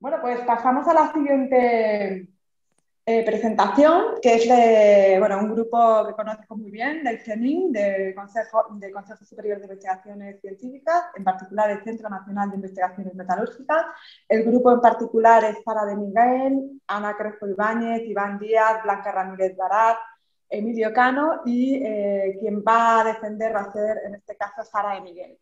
Bueno, pues pasamos a la siguiente eh, presentación, que es de bueno, un grupo que conozco muy bien, del CENIN, del Consejo, Consejo Superior de Investigaciones Científicas, en particular el Centro Nacional de Investigaciones Metalúrgicas. El grupo en particular es Sara de Miguel, Ana Crespo Ibáñez, Iván Díaz, Blanca Ramírez Barat, Emilio Cano y eh, quien va a defender va a ser, en este caso, Sara de Miguel.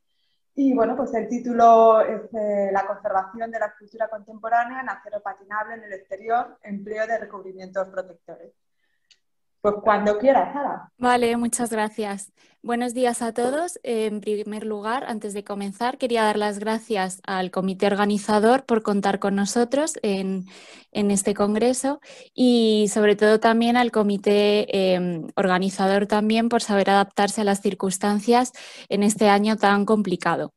Y bueno, pues el título es La conservación de la cultura contemporánea en acero patinable en el exterior, empleo de recubrimientos protectores. Pues cuando quieras, Sara. Vale, muchas gracias. Buenos días a todos. En primer lugar, antes de comenzar, quería dar las gracias al comité organizador por contar con nosotros en, este congreso y sobre todo también al comité em, organizador también por saber adaptarse a las circunstancias en este año tan complicado.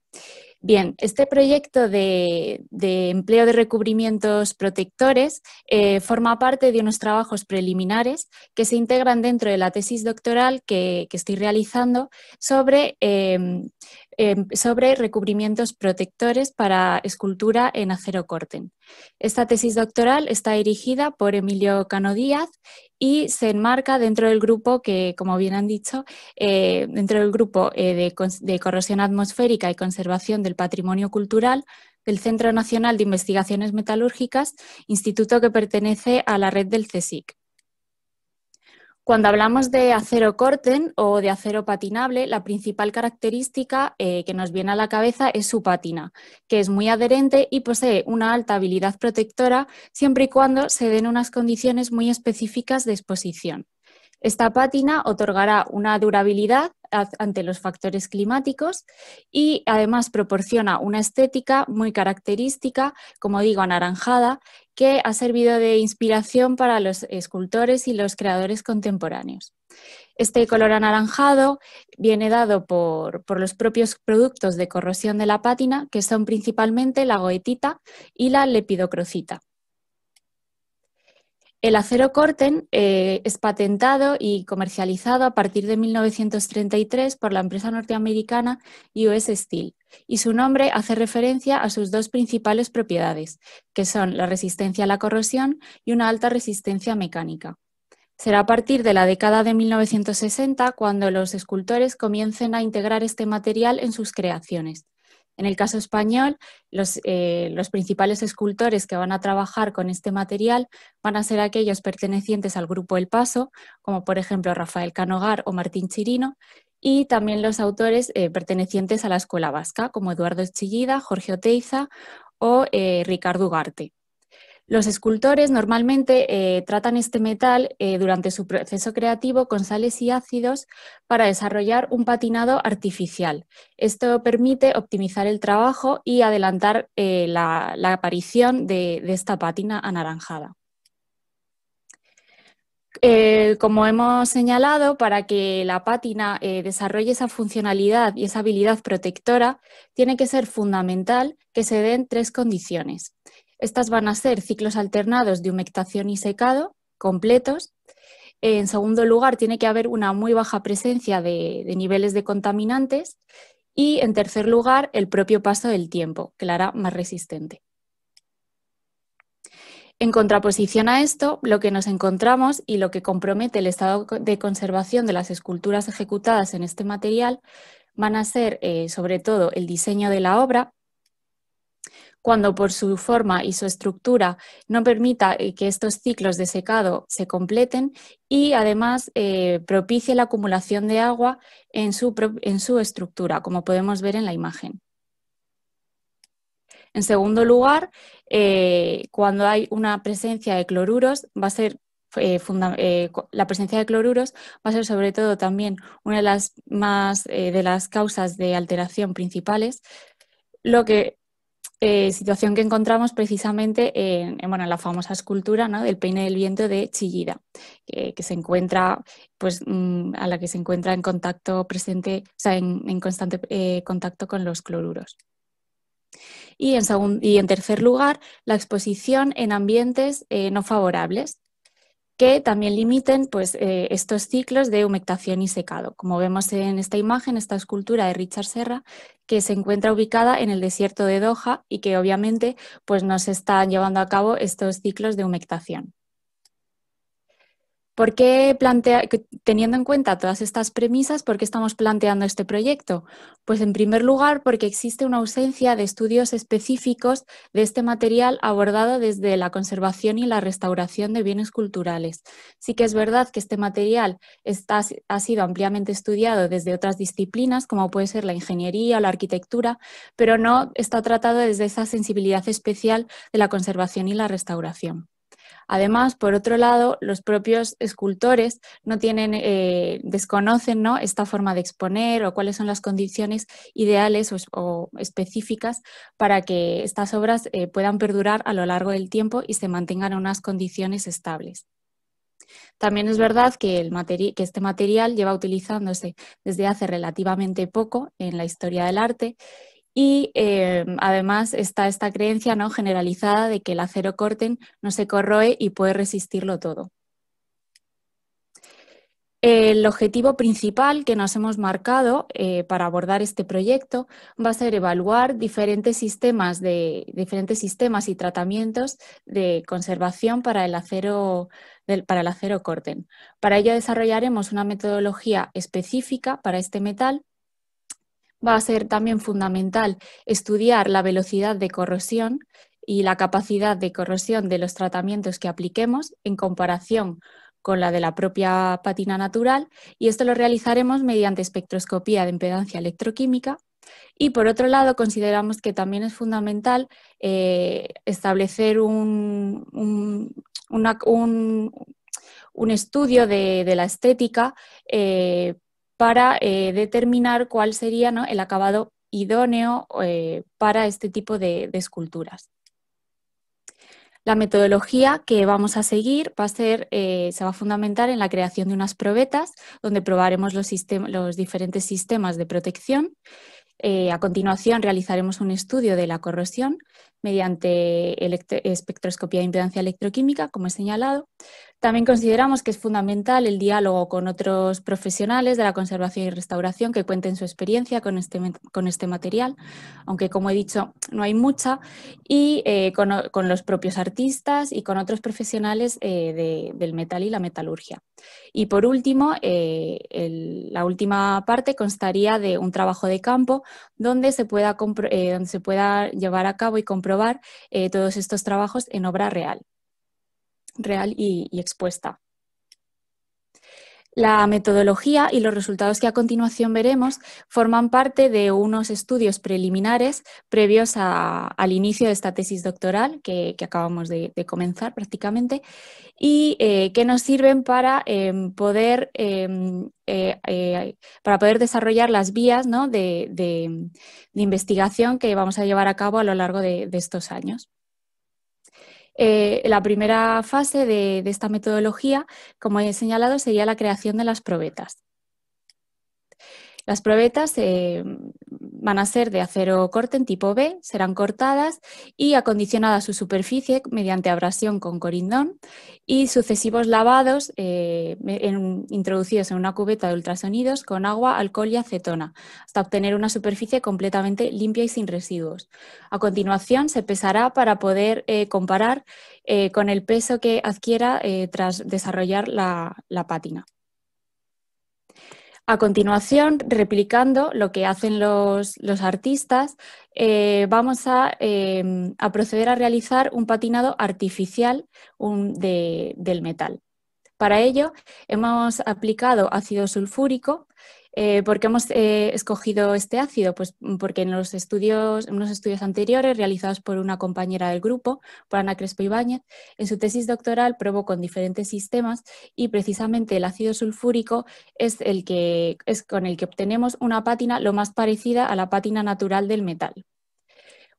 Bien, este proyecto de, empleo de recubrimientos protectores eh, forma parte de unos trabajos preliminares que se integran dentro de la tesis doctoral que, estoy realizando sobre em, Em, sobre recubrimientos protectores para escultura en acero corten. Esta tesis doctoral está dirigida por Emilio Cano Díaz y se enmarca dentro del grupo que, como bien han dicho, eh, dentro del grupo eh, de, de corrosión atmosférica y conservación del patrimonio cultural del Centro Nacional de Investigaciones Metalúrgicas, instituto que pertenece a la red del CSIC. Cuando hablamos de acero corten o de acero patinable, la principal característica eh, que nos viene a la cabeza es su pátina, que es muy adherente y posee una alta habilidad protectora siempre y cuando se den unas condiciones muy específicas de exposición. Esta pátina otorgará una durabilidad ante los factores climáticos y además proporciona una estética muy característica, como digo, anaranjada, que ha servido de inspiración para los escultores y los creadores contemporáneos. Este color anaranjado viene dado por, los propios productos de corrosión de la pátina, que son principalmente la goetita y la lepidocrocita. El acero Corten eh, es patentado y comercializado a partir de 1933 por la empresa norteamericana US Steel y su nombre hace referencia a sus dos principales propiedades, que son la resistencia a la corrosión y una alta resistencia mecánica. Será a partir de la década de 1960 cuando los escultores comiencen a integrar este material en sus creaciones, en el caso español, eh, los, principales escultores que van a trabajar con este material van a ser aquellos pertenecientes al grupo El Paso, como por ejemplo Rafael Canogar o Martín Chirino, y también los autores eh, pertenecientes a la escuela vasca, como Eduardo Chillida, Jorge Oteiza o eh, Ricardo Ugarte. Los escultores normalmente eh, tratan este metal eh, durante su proceso creativo con sales y ácidos para desarrollar un patinado artificial. Esto permite optimizar el trabajo y adelantar eh, la, aparición de, esta pátina anaranjada. como hemos señalado, para que la pátina desarrolle esa funcionalidad y esa habilidad protectora, tiene que ser fundamental que se den tres condiciones. Estas van a ser ciclos alternados de humectación y secado completos. En segundo lugar, tiene que haber una muy baja presencia de, niveles de contaminantes. Y en tercer lugar, el propio paso del tiempo, que la hará más resistente. En contraposición a esto, lo que nos encontramos y lo que compromete el estado de conservación de las esculturas ejecutadas en este material van a ser eh, sobre todo el diseño de la obra, cuando por su forma y su estructura no permita eh, que estos ciclos de secado se completen y además eh, propicie la acumulación de agua en su, en su estructura, como podemos ver en la imagen. En segundo lugar, eh, cuando hay una presencia de cloruros, va a ser la presencia de cloruros va a ser sobre todo también una de las más de las causas de alteración principales, lo que eh, situación que encontramos precisamente en, la famosa escultura del peine del viento de Chillida, que, se encuentra, pues, mm, a la que se encuentra en contacto presente, o sea, en, constante eh, contacto con los cloruros. Y en, y en tercer lugar, la exposición en ambientes eh, no favorables, que también limiten pues, eh, estos ciclos de humectación y secado, como vemos en esta imagen, esta escultura de Richard Serra, que se encuentra ubicada en el desierto de Doha y que obviamente pues, no se están llevando a cabo estos ciclos de humectación. ¿Por qué plantea, teniendo en cuenta todas estas premisas, por qué estamos planteando este proyecto? Pues en primer lugar, porque existe una ausencia de estudios específicos de este material abordado desde la conservación y la restauración de bienes culturales. Sí que es verdad que este material ha sido ampliamente estudiado desde otras disciplinas, como puede ser la ingeniería o la arquitectura, pero no está tratado desde esa sensibilidad especial de la conservación y la restauración. Además, por otro lado, los propios escultores no tienen, eh, desconocen esta forma de exponer o cuáles son las condiciones ideales o, específicas para que estas obras eh, puedan perdurar a lo largo del tiempo y se mantengan en unas condiciones estables. También es verdad que, este material lleva utilizándose desde hace relativamente poco en la historia del arte y eh, además está esta creencia ¿no? generalizada de que el acero corten no se corroe y puede resistirlo todo. El objetivo principal que nos hemos marcado eh, para abordar este proyecto va a ser evaluar diferentes sistemas, de, diferentes sistemas y tratamientos de conservación para el, acero, para el acero corten. Para ello desarrollaremos una metodología específica para este metal va a ser también fundamental estudiar la velocidad de corrosión y la capacidad de corrosión de los tratamientos que apliquemos en comparación con la de la propia patina natural y esto lo realizaremos mediante espectroscopía de impedancia electroquímica y por otro lado, consideramos que también es fundamental eh, establecer un, un, estudio de, la estética eh, para eh, determinar cuál sería el acabado idóneo eh, para este tipo de, esculturas. La metodología que vamos a seguir va a ser, eh, se va a fundamentar en la creación de unas probetas donde probaremos los, diferentes sistemas de protección. a continuación realizaremos un estudio de la corrosión mediante espectroscopía de impedancia electroquímica, como he señalado, también consideramos que es fundamental el diálogo con otros profesionales de la conservación y restauración que cuenten su experiencia con este, este material, aunque como he dicho no hay mucha, y eh, con, los propios artistas y con otros profesionales eh, del metal y la metalurgia. Y por último, eh, la última parte constaría de un trabajo de campo donde se pueda llevar a cabo y comprobar todos estos trabajos en obra real real y, expuesta. La metodología y los resultados que a continuación veremos forman parte de unos estudios preliminares previos al inicio de esta tesis doctoral que, acabamos de, comenzar prácticamente y eh, que nos sirven para, em, poder, em, eh, eh, para poder desarrollar las vías de, investigación que vamos a llevar a cabo a lo largo de estos años. Eh, la primera fase de, de, esta metodología, como he señalado, sería la creación de las probetas. Las probetas eh, van a ser de acero corte en tipo B, serán cortadas y acondicionada su superficie mediante abrasión con corindón y sucesivos lavados eh, introducidos en una cubeta de ultrasonidos con agua, alcohol y acetona, hasta obtener una superficie completamente limpia y sin residuos. A continuación se pesará para poder eh, comparar con el peso que adquiera tras desarrollar la pátina. A continuación, replicando lo que hacen los, artistas, eh, vamos em, a, proceder a realizar un patinado artificial un, del metal. Para ello, hemos aplicado ácido sulfúrico eh, ¿Por qué hemos eh, escogido este ácido? Pues mm, porque en los estudios, en unos estudios anteriores realizados por una compañera del grupo, por Ana Crespo Ibáñez, en su tesis doctoral probó con diferentes sistemas y precisamente el ácido sulfúrico es, el que, es con el que obtenemos una pátina lo más parecida a la pátina natural del metal.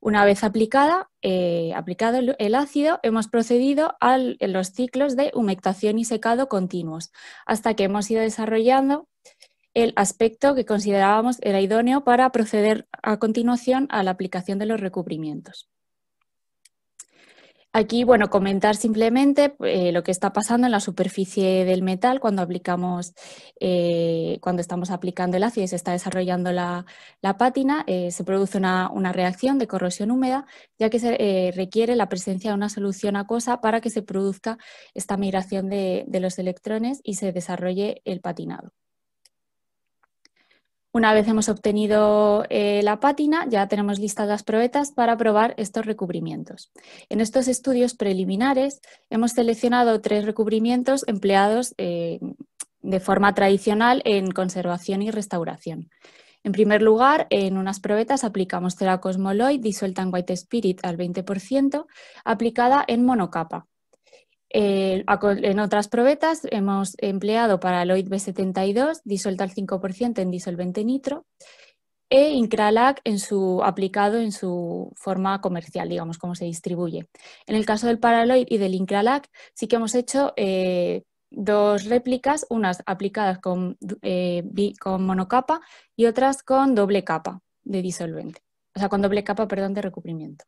Una vez aplicada, eh, aplicado el ácido, hemos procedido a los ciclos de humectación y secado continuos, hasta que hemos ido desarrollando el aspecto que considerábamos era idóneo para proceder a continuación a la aplicación de los recubrimientos. Aquí, bueno, comentar simplemente eh, lo que está pasando en la superficie del metal cuando eh, cuando estamos aplicando el ácido y se está desarrollando la, pátina, eh, se produce una, reacción de corrosión húmeda, ya que se requiere la presencia de una solución acosa para que se produzca esta migración de los electrones y se desarrolle el patinado. Una vez hemos obtenido eh, la pátina, ya tenemos listas las probetas para probar estos recubrimientos. En estos estudios preliminares hemos seleccionado tres recubrimientos empleados eh, de forma tradicional en conservación y restauración. En primer lugar, en unas probetas aplicamos Cosmoloid disuelta en White Spirit al 20%, aplicada en monocapa. Eh, en otras probetas hemos empleado Paraloid B72 disuelta al 5% en disolvente nitro e Incralac en su, aplicado en su forma comercial, digamos, como se distribuye. En el caso del Paraloid y del Incralac sí que hemos hecho eh, dos réplicas, unas aplicadas con, eh, con monocapa y otras con doble capa de disolvente, o sea, con doble capa, perdón, de recubrimiento.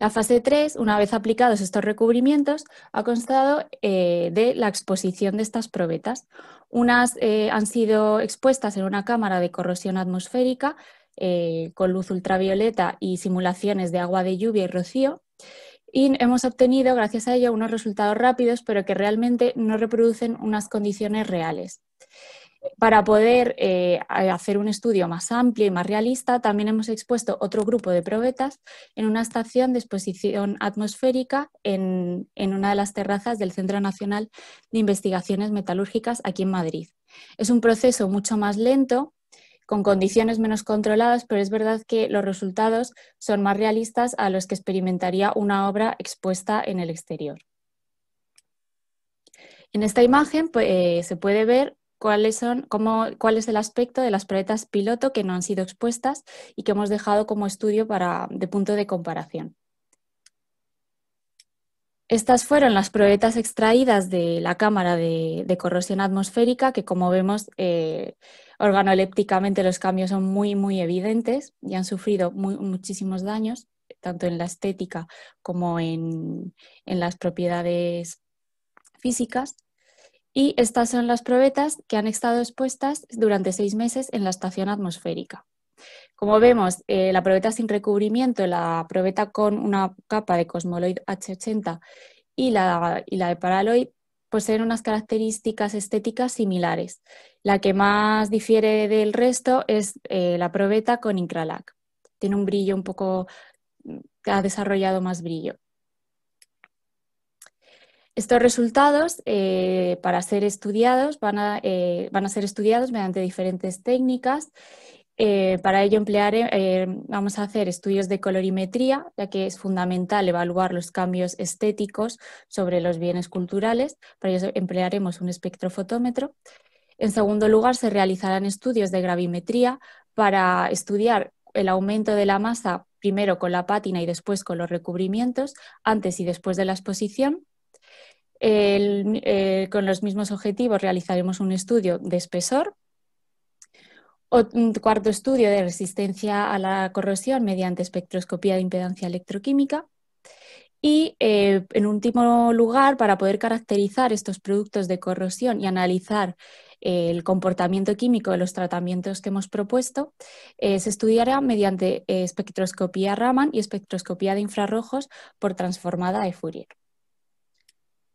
La fase 3, una vez aplicados estos recubrimientos, ha constado eh, de la exposición de estas probetas. Unas eh, han sido expuestas en una cámara de corrosión atmosférica eh, con luz ultravioleta y simulaciones de agua de lluvia y rocío. Y hemos obtenido, gracias a ello, unos resultados rápidos, pero que realmente no reproducen unas condiciones reales. Para poder eh, hacer un estudio más amplio y más realista, también hemos expuesto otro grupo de probetas en una estación de exposición atmosférica en, una de las terrazas del Centro Nacional de Investigaciones Metalúrgicas aquí en Madrid. Es un proceso mucho más lento, con condiciones menos controladas, pero es verdad que los resultados son más realistas a los que experimentaría una obra expuesta en el exterior. En esta imagen pues, eh, se puede ver cuál es el aspecto de las proyectas piloto que no han sido expuestas y que hemos dejado como estudio para, de punto de comparación. Estas fueron las probetas extraídas de la cámara de, corrosión atmosférica, que como vemos eh, organolépticamente los cambios son muy, muy evidentes y han sufrido muchísimos daños, tanto en la estética como en las propiedades físicas. Y estas son las probetas que han estado expuestas durante seis meses en la estación atmosférica. Como vemos, eh, la probeta sin recubrimiento, la probeta con una capa de cosmoloid H80 y la, de paraloid poseen unas características estéticas similares. La que más difiere del resto es eh, la probeta con incralac. Tiene un brillo un poco, mm, ha desarrollado más brillo. Estos resultados, eh, para ser estudiados, eh, van a, ser estudiados mediante diferentes técnicas. Eh, para ello vamos a hacer estudios de colorimetría, ya que es fundamental evaluar los cambios estéticos sobre los bienes culturales. Para ello emplearemos un espectrofotómetro. En segundo lugar, se realizarán estudios de gravimetría para estudiar el aumento de la masa primero con la pátina y después con los recubrimientos, antes y después de la exposición. Eh, con los mismos objetivos realizaremos un estudio de espesor. Un cuarto estudio de resistencia a la corrosión mediante espectroscopía de impedancia electroquímica. Y eh, en último lugar, para poder caracterizar estos productos de corrosión y analizar eh, el comportamiento químico de los tratamientos que hemos propuesto, se estudiará mediante espectroscopía Raman y espectroscopía de infrarrojos por transformada de Fourier.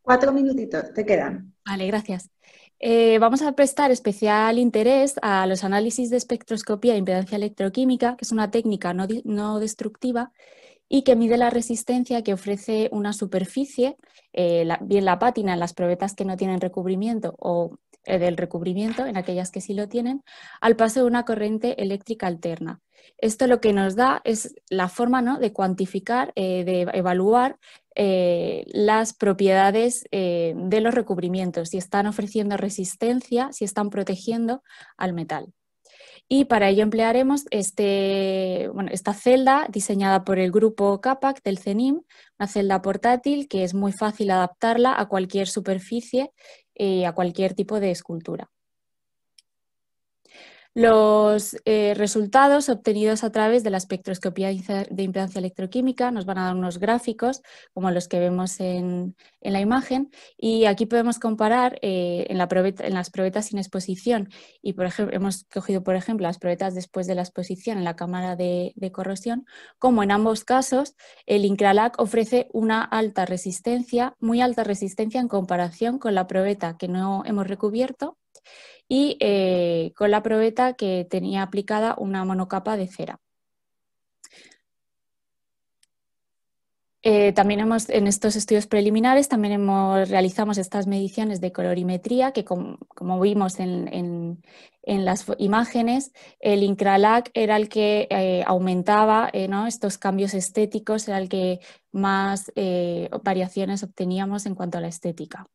Cuatro minutitos, te quedan. Vale, gracias. Eh, vamos a prestar especial interés a los análisis de espectroscopía e impedancia electroquímica, que es una técnica no, destructiva y que mide la resistencia que ofrece una superficie, eh, bien la pátina en las probetas que no tienen recubrimiento o eh, del recubrimiento en aquellas que sí lo tienen, al paso de una corriente eléctrica alterna. Esto lo que nos da es la forma ¿no? de cuantificar, eh, de evaluar eh, las propiedades de los recubrimientos, si están ofreciendo resistencia, si están protegiendo al metal y para ello emplearemos este, esta celda diseñada por el grupo CAPAC del CENIM, una celda portátil que es muy fácil adaptarla a cualquier superficie y eh, a cualquier tipo de escultura. Los eh, resultados obtenidos a través de la espectroscopía de impedancia electroquímica nos van a dar unos gráficos como los que vemos en, la imagen y aquí podemos comparar eh, en, las probetas sin exposición y por ejemplo, hemos cogido por ejemplo las probetas después de la exposición en la cámara de, de corrosión, como en ambos casos el Incralac ofrece una alta resistencia, muy alta resistencia en comparación con la probeta que no hemos recubierto y eh, con la probeta que tenía aplicada una monocapa de cera. Eh, también hemos, en estos estudios preliminares también hemos, realizamos estas mediciones de colorimetría que, como vimos en, las imágenes, el Incralac era el que eh, aumentaba estos cambios estéticos, era el que más variaciones obteníamos en cuanto a la estética.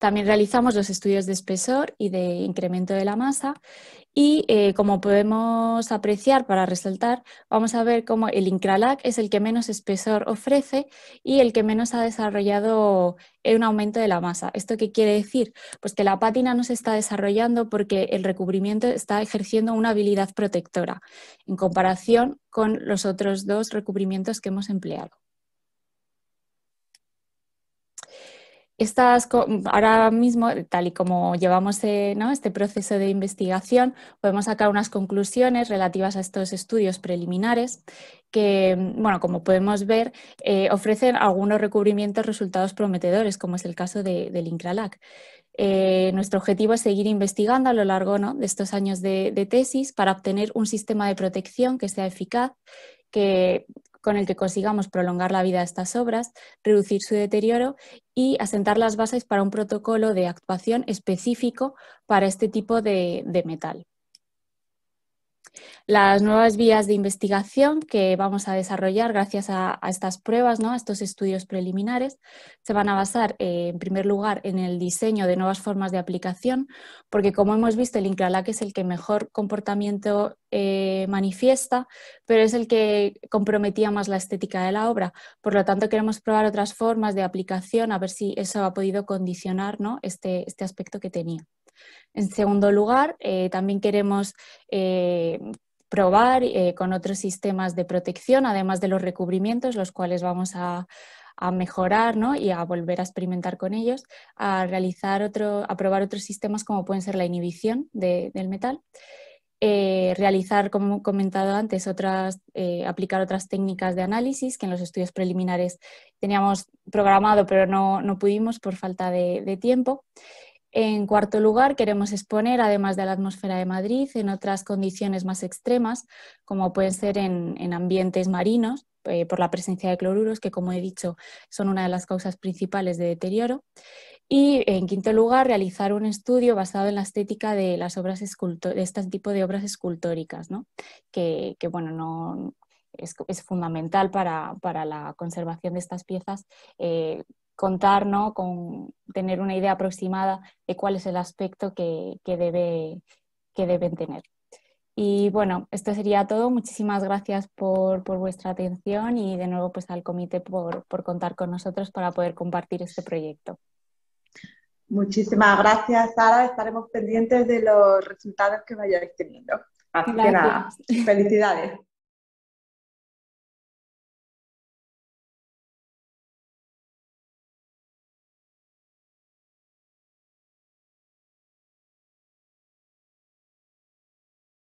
También realizamos los estudios de espesor y de incremento de la masa y eh, como podemos apreciar para resaltar, vamos a ver cómo el Incralac es el que menos espesor ofrece y el que menos ha desarrollado un aumento de la masa. ¿Esto qué quiere decir? Pues que la pátina no se está desarrollando porque el recubrimiento está ejerciendo una habilidad protectora en comparación con los otros dos recubrimientos que hemos empleado. estas, ahora mismo, tal y como llevamos eh, este proceso de investigación, podemos sacar unas conclusiones relativas a estos estudios preliminares que, bueno, como podemos ver, eh, ofrecen algunos recubrimientos resultados prometedores, como es el caso del Incralac. Eh, nuestro objetivo es seguir investigando a lo largo de estos años de, de tesis para obtener un sistema de protección que sea eficaz, que con el que consigamos prolongar la vida de estas obras, reducir su deterioro y asentar las bases para un protocolo de actuación específico para este tipo de, de metal las nuevas vías de investigación que vamos a desarrollar gracias a, estas pruebas, ¿no? a estos estudios preliminares, se van a basar eh, en primer lugar en el diseño de nuevas formas de aplicación, porque como hemos visto, el Inclalac es el que mejor comportamiento eh, manifiesta, pero es el que comprometía más la estética de la obra. Por lo tanto, queremos probar otras formas de aplicación, a ver si eso ha podido condicionar ¿no? este, este aspecto que tenía. En segundo lugar, eh, también queremos eh, probar eh, con otros sistemas de protección, además de los recubrimientos, los cuales vamos a, mejorar y a volver a experimentar con ellos, a realizar otro, a probar otros sistemas como pueden ser la inhibición del metal. realizar, como he comentado antes, otras, aplicar otras técnicas de análisis que en los estudios preliminares teníamos programado, pero no, pudimos por falta de tiempo. En cuarto lugar, queremos exponer, además de la atmósfera de Madrid, en otras condiciones más extremas, como pueden ser en, ambientes marinos, eh, por la presencia de cloruros, que como he dicho, son una de las causas principales de deterioro. Y en quinto lugar, realizar un estudio basado en la estética de las obras de este tipo de obras escultóricas, que, bueno, no, es, fundamental para, la conservación de estas piezas, eh, contar, Con tener una idea aproximada de cuál es el aspecto que, debe, que deben tener. Y bueno, esto sería todo. Muchísimas gracias por, vuestra atención y de nuevo pues al comité por, por contar con nosotros para poder compartir este proyecto. Muchísimas gracias, Sara. Estaremos pendientes de los resultados que vayáis teniendo. Así que nada, felicidades.